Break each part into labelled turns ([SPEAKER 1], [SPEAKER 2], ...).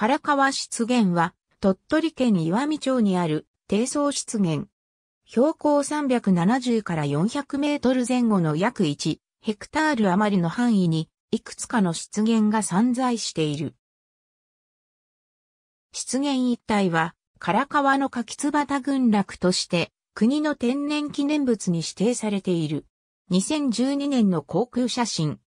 [SPEAKER 1] 唐川湿原は、鳥取県岩美町にある低層湿原。標高370から400メートル前後の約1ヘクタール余りの範囲に、いくつかの湿原が散在している。湿原一帯は、唐川の柿椿群落として、国の天然記念物に指定されている。2012年の航空写真。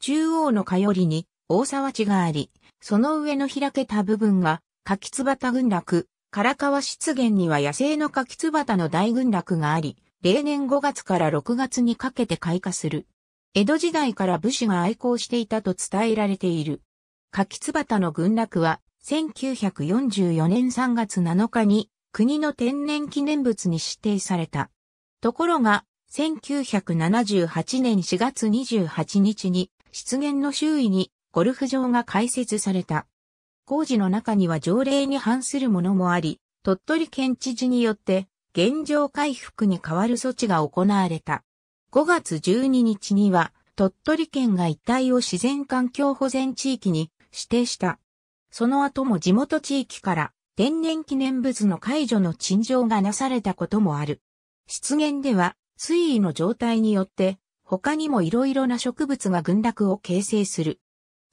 [SPEAKER 1] 中央のかよりに、大沢地があり、その上の開けた部分が、柿津端群落、唐川湿原には野生の柿津端の大群落があり、例年5月から6月にかけて開花する。江戸時代から武士が愛好していたと伝えられている。柿津端の群落は、1944年3月7日に国の天然記念物に指定された。ところが、1978年4月28日に湿原の周囲にゴルフ場が開設された。工事の中には条例に反するものもあり、鳥取県知事によって現状回復に代わる措置が行われた。5月12日には鳥取県が一帯を自然環境保全地域に指定した。その後も地元地域から天然記念物の解除の陳情がなされたこともある。湿原では水位の状態によって他にも色々な植物が群落を形成する。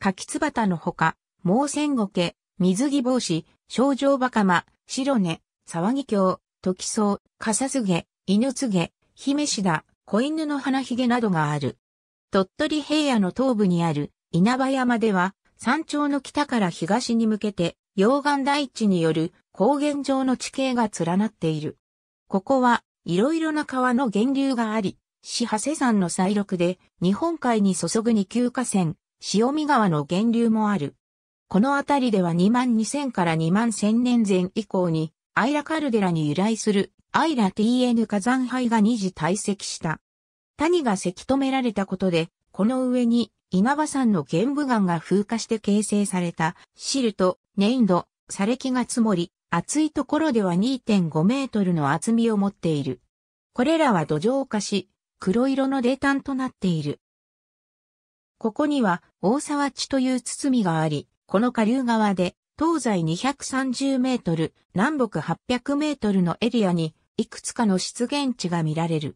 [SPEAKER 1] 柿つばたのほか、毛線ゴ水着帽子、症状バカマ、白根、騒ぎ鏡、時草、笠さすげ、犬つげ、姫しだ、子犬の花ひげなどがある。鳥取平野の東部にある稲葉山では、山頂の北から東に向けて、溶岩大地による高原上の地形が連なっている。ここはいろいろな川の源流があり、市長山の西麓で日本海に注ぐ二級河川、潮見川の源流もある。この辺りでは2万2000から2万1000年前以降に、アイラカルデラに由来するアイラ TN 火山灰が二次堆積した。谷がせき止められたことで、この上に稲葉山の玄武岩が風化して形成されたシルト、粘土、砂礫が積もり、厚いところでは2.5メートルの厚みを持っている。これらは土壌化し、黒色の泥炭となっている。ここには大沢地という包みがあり、この下流側で東西230メートル、南北800メートルのエリアにいくつかの出現地が見られる。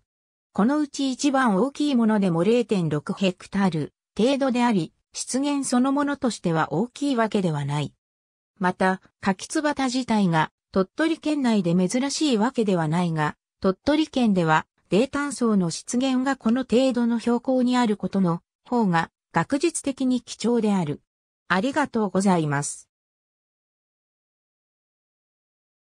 [SPEAKER 1] このうち一番大きいものでも0.6ヘクタール程度であり、出現そのものとしては大きいわけではない。また、柿津自体が鳥取県内で珍しいわけではないが、鳥取県では泥炭層の出現がこの程度の標高にあることの方が学術的に貴重である。ありがとうございます。